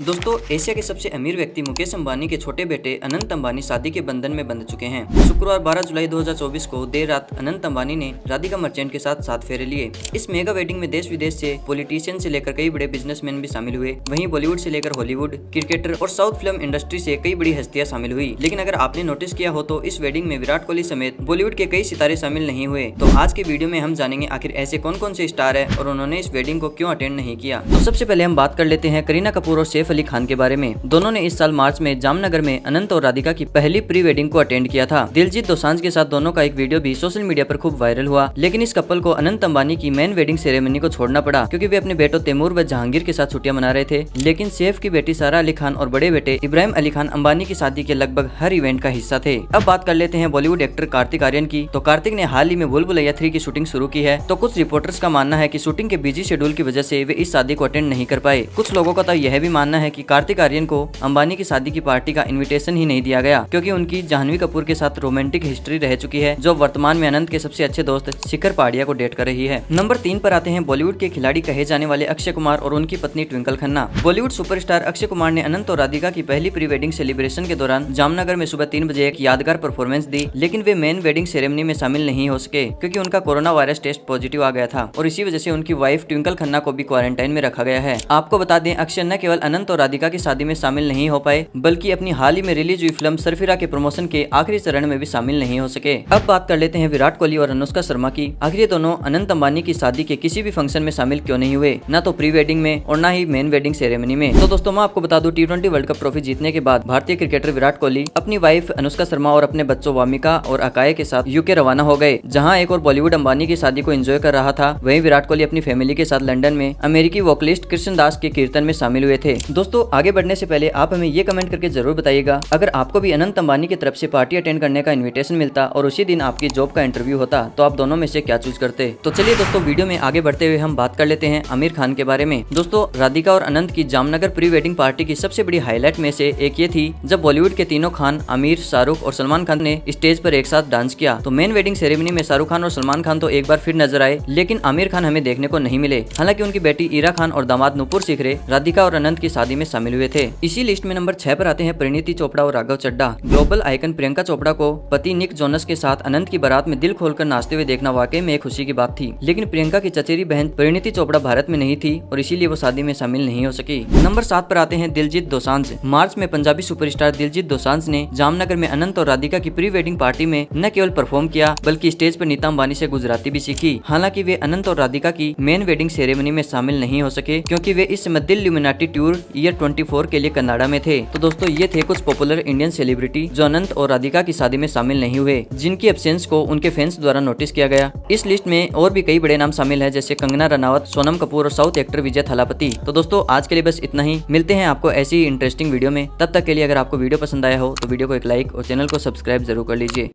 दोस्तों एशिया के सबसे अमीर व्यक्ति मुकेश अंबानी के छोटे बेटे अनंत अंबानी शादी के बंधन में बंध चुके हैं शुक्रवार 12 जुलाई 2024 को देर रात अनंत अंबानी ने राधिका मर्चेंट के साथ साथ फेरे लिए इस मेगा वेडिंग में देश विदेश से पॉलिटिशियन से लेकर कई बड़े बिजनेसमैन भी शामिल हुए वही बॉलीवुड ऐसी लेकर हॉलीवुड क्रिकेटर और साउथ फिल्म इंडस्ट्री ऐसी कई बड़ी हस्तियाँ शामिल हुई लेकिन अगर आपने नोटिस किया हो तो इस वेडिंग में विराट कोहली समेत बॉलीवुड के कई सितारे शामिल नहीं हुए तो आज के वीडियो में हम जानेंगे आखिर ऐसे कौन कौन से स्टार है और उन्होंने इस वेडिंग को क्यों अटेंड नहीं किया तो सबसे पहले हम बात कर लेते हैं करीना कपूर और सैफ अली खान के बारे में दोनों ने इस साल मार्च में जामनगर में अनंत और राधिका की पहली प्री वेडिंग को अटेंड किया था दिलजीत दोसांझ के साथ दोनों का एक वीडियो भी सोशल मीडिया पर खूब वायरल हुआ लेकिन इस कपल को अनंत अंबानी की मेन वेडिंग सेरेमनी को छोड़ना पड़ा क्योंकि वे अपने बेटो तैमूर व जहांगीर के साथ छुट्टियां मना रहे थे लेकिन सैफ की बेटी सारा अली खान और बड़े बेटे इब्राहिम अली खान अंबानी की शादी के लगभग हर इवेंट का हिस्सा थे अब बात कर लेते हैं बॉलीवुड एक्टर कार्तिक आर्यन की तो कार्तिक ने हाल ही में भूल भुलैया थ्री की शूटिंग शुरू की है तो कुछ रिपोर्टर्स का मानना है की शूटिंग के बिजी शेड्यूल की वजह ऐसी वे इस शादी को अटेंड नहीं कर पाए कुछ लोगों का तो यह भी मानना मानना है कि कार्तिक आर्यन को अंबानी की शादी की पार्टी का इनविटेशन ही नहीं दिया गया क्योंकि उनकी जाह्नवी कपूर के साथ रोमांटिक हिस्ट्री रह चुकी है जो वर्तमान में अनंत के सबसे अच्छे दोस्त शिखर पाड़िया को डेट कर रही है नंबर तीन पर आते हैं बॉलीवुड के खिलाड़ी कहे जाने वाले अक्षय कुमार और उनकी पत्नी ट्विंकल खन्ना बॉलीवुड सुपरस्टार अक्षय कुमार ने अनंत और राधिका की पहली प्री वेडिंग सेलिब्रेशन के दौरान जामनगर में सुबह तीन बजे एक यादगार परफॉर्मेंस दी लेकिन वे मेन वेडिंग सेरेमनी में शामिल नहीं हो सके क्योंकि उनका कोरोना वायरस टेस्ट पॉजिटिव आ गया था और इसी वजह से उनकी वाइफ ट्विंकल खन्ना को भी क्वारंटाइन में रखा गया है आपको बता दें अक्षय न केवल अनंत अनंत और राधिका की शादी में शामिल नहीं हो पाए बल्कि अपनी हाल ही में रिलीज हुई फिल्म सरफिरा के प्रमोशन के आखिरी चरण में भी शामिल नहीं हो सके अब बात कर लेते हैं विराट कोहली और अनुष्का शर्मा की आखिर दोनों अनंत अम्बानी की शादी के किसी भी फंक्शन में शामिल क्यों नहीं हुए न तो प्री वेडिंग में और न ही मेन वेडिंग सेरेमनी में तो दोस्तों मैं आपको बता दू T twenty world cup trophy जीतने के बाद भारतीय क्रिकेटर विराट कोहली अपनी वाइफ अनुष्का शर्मा और अपने बच्चों वामिका और अकाय के साथ यूके रवाना हो गए जहाँ एक और बॉलीवुड अम्बानी की शादी को एंजॉय कर रहा था वही विराट कोहली अपनी फैमिली के साथ लंदन में अमेरिकी वोकलिस्ट कृष्ण दास के कीर्तन में शामिल हुए थे दोस्तों आगे बढ़ने से पहले आप हमें ये कमेंट करके जरूर बताइएगा अगर आपको भी अनंत अंबानी की तरफ से पार्टी अटेंड करने का इन्विटेशन मिलता और उसी दिन आपकी जॉब का इंटरव्यू होता तो आप दोनों में से क्या चूज करते तो चलिए दोस्तों वीडियो में आगे बढ़ते हुए हम बात कर लेते हैं आमिर खान के बारे में दोस्तों राधिका और अनंत की जामनगर प्री वेडिंग पार्टी की सबसे बड़ी हाईलाइट में से एक ये थी जब बॉलीवुड के तीनों खान आमिर शाहरुख और सलमान खान ने स्टेज पर एक साथ डांस किया तो मेन वेडिंग सेरेमनी में शाहरुख खान और सलमान खान तो एक बार फिर नजर आए लेकिन आमिर खान हमें देखने को नहीं मिले हालांकि उनकी बेटी ईरा खान और दामाद नुपुर सिखरे राधिका और अनंत की शादी में शामिल हुए थे इसी लिस्ट में नंबर छह पर आते हैं परिणीति चोपड़ा और राघव चड्डा ग्लोबल आइकन प्रियंका चोपड़ा को पति निक जोनस के साथ अनंत की बारात में दिल खोलकर नाचते हुए देखना वाकई में एक खुशी की बात थी लेकिन प्रियंका की चचेरी बहन परिणीति चोपड़ा भारत में नहीं थी और इसीलिए वो शादी में शामिल नहीं हो सकी नंबर सात पर आते हैं दिलजीत दोसांस मार्च में पंजाबी सुपरस्टार दिलजीत दोसांस ने जामनगर में अनंत और राधिका की प्री वेडिंग पार्टी में न केवल परफॉर्म किया बल्कि स्टेज पर नीता अंबानी ऐसी गुजराती भी सीखी हालांकि वे अनंत और राधिका की मेन वेडिंग सेरेमनी में शामिल नहीं हो सके क्योंकि वे इस समय दिल टूर ईयर 24 के लिए कनाडा में थे तो दोस्तों ये थे कुछ पॉपुलर इंडियन सेलिब्रिटी जो अनंत और राधिका की शादी में शामिल नहीं हुए जिनकी एबसेंस को उनके फैंस द्वारा नोटिस किया गया इस लिस्ट में और भी कई बड़े नाम शामिल है जैसे कंगना रनावत सोनम कपूर और साउथ एक्टर विजय थलापति तो दोस्तों आज के लिए बस इतना ही मिलते हैं आपको ऐसी इंटरेस्टिंग वीडियो में तब तक के लिए अगर आपको वीडियो पसंद आया हो तो वीडियो को एक लाइक और चैनल को सब्सक्राइब जरूर कर लीजिए